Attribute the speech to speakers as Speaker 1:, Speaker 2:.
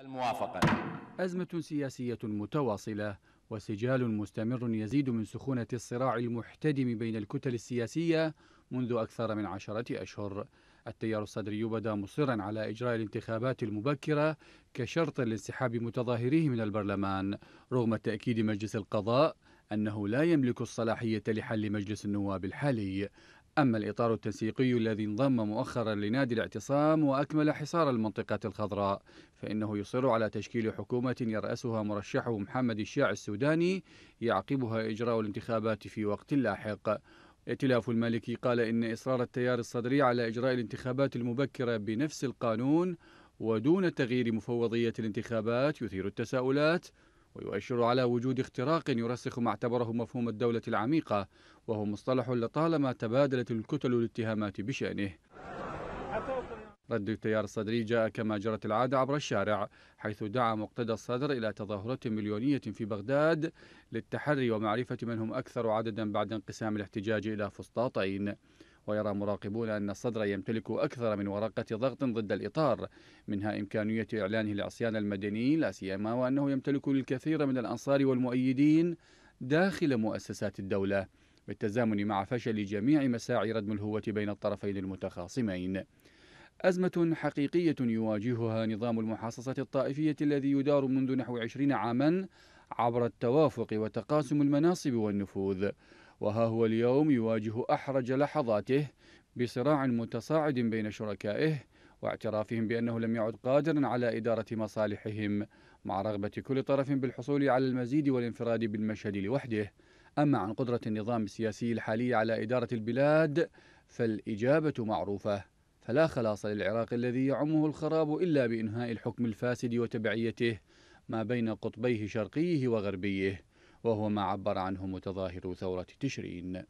Speaker 1: الموافقة أزمة سياسية متواصلة وسجال مستمر يزيد من سخونة الصراع المحتدم بين الكتل السياسية منذ أكثر من عشرة أشهر التيار الصدري بدا مصرا على إجراء الانتخابات المبكرة كشرط لانسحاب متظاهريه من البرلمان رغم تأكيد مجلس القضاء أنه لا يملك الصلاحية لحل مجلس النواب الحالي أما الإطار التنسيقي الذي انضم مؤخرا لنادي الاعتصام وأكمل حصار المنطقة الخضراء فإنه يصر على تشكيل حكومة يرأسها مرشحه محمد الشاع السوداني يعقبها إجراء الانتخابات في وقت لاحق ائتلاف المالكي قال إن إصرار التيار الصدري على إجراء الانتخابات المبكرة بنفس القانون ودون تغيير مفوضية الانتخابات يثير التساؤلات ويؤشر على وجود اختراق يرسخ ما اعتبره مفهوم الدولة العميقة وهو مصطلح لطالما تبادلت الكتل الاتهامات بشأنه رد التيار الصدري جاء كما جرت العادة عبر الشارع حيث دعا مقتدى الصدر إلى تظاهرة مليونية في بغداد للتحري ومعرفة من هم أكثر عددا بعد انقسام الاحتجاج إلى فسطاطين ويرى مراقبون أن الصدر يمتلك أكثر من ورقة ضغط ضد الإطار منها إمكانية إعلانه العصيان المدني لا سيما وأنه يمتلك الكثير من الأنصار والمؤيدين داخل مؤسسات الدولة بالتزامن مع فشل جميع مساعي ردم الهوة بين الطرفين المتخاصمين أزمة حقيقية يواجهها نظام المحاصصة الطائفية الذي يدار منذ نحو عشرين عاما عبر التوافق وتقاسم المناصب والنفوذ وها هو اليوم يواجه أحرج لحظاته بصراع متصاعد بين شركائه واعترافهم بأنه لم يعد قادرا على إدارة مصالحهم مع رغبة كل طرف بالحصول على المزيد والانفراد بالمشهد لوحده أما عن قدرة النظام السياسي الحالي على إدارة البلاد فالإجابة معروفة فلا خلاص للعراق الذي يعمه الخراب إلا بإنهاء الحكم الفاسد وتبعيته ما بين قطبيه شرقيه وغربيه وهو ما عبر عنه متظاهر ثورة تشرين